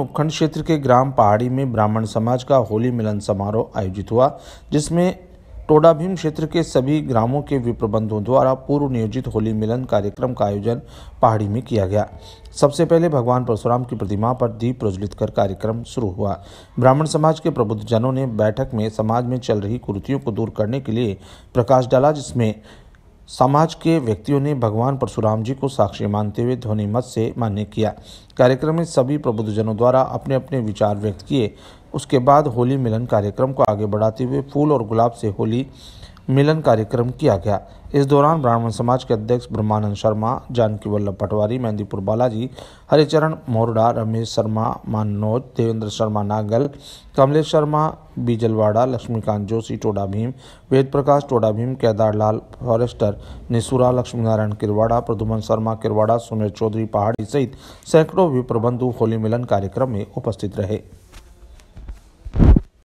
उपखंड क्षेत्र के ग्राम पहाड़ी में ब्राह्मण समाज का होली मिलन समारोह आयोजित हुआ जिसमें टोडा भीम क्षेत्र के सभी ग्रामों के विप्रबंधों द्वारा पूर्व नियोजित होली मिलन कार्यक्रम का आयोजन पहाड़ी में किया गया सबसे पहले भगवान परशुराम की प्रतिमा पर दीप प्रज्वलित कर कार्यक्रम शुरू हुआ ब्राह्मण समाज के प्रबुद्ध जनों ने बैठक में समाज में चल रही कुर्तियों को दूर करने के लिए प्रकाश डाला जिसमें समाज के व्यक्तियों ने भगवान परशुराम जी को साक्षी मानते हुए ध्वनि मत से मान्य किया कार्यक्रम में सभी प्रबुद्धजनों द्वारा अपने अपने विचार व्यक्त किए उसके बाद होली मिलन कार्यक्रम को आगे बढ़ाते हुए फूल और गुलाब से होली मिलन कार्यक्रम किया गया इस दौरान ब्राह्मण समाज के अध्यक्ष ब्रह्मानंद शर्मा जानकी वल्लभ पटवारी मेहंदीपुर बालाजी हरिचरण मोरडा रमेश शर्मा मानोज देवेंद्र शर्मा नागल कमलेश शर्मा बीजलवाड़ा लक्ष्मीकांत जोशी टोडा भीम वेद प्रकाश टोडा भीम केदारलाल फॉरेस्टर निसुरा लक्ष्मीनारायण किरवाड़ा प्रदुमन शर्मा किरवाड़ा सुमेर चौधरी पहाड़ी सहित सैकड़ों विप्रबंधु होली मिलन कार्यक्रम में उपस्थित रहे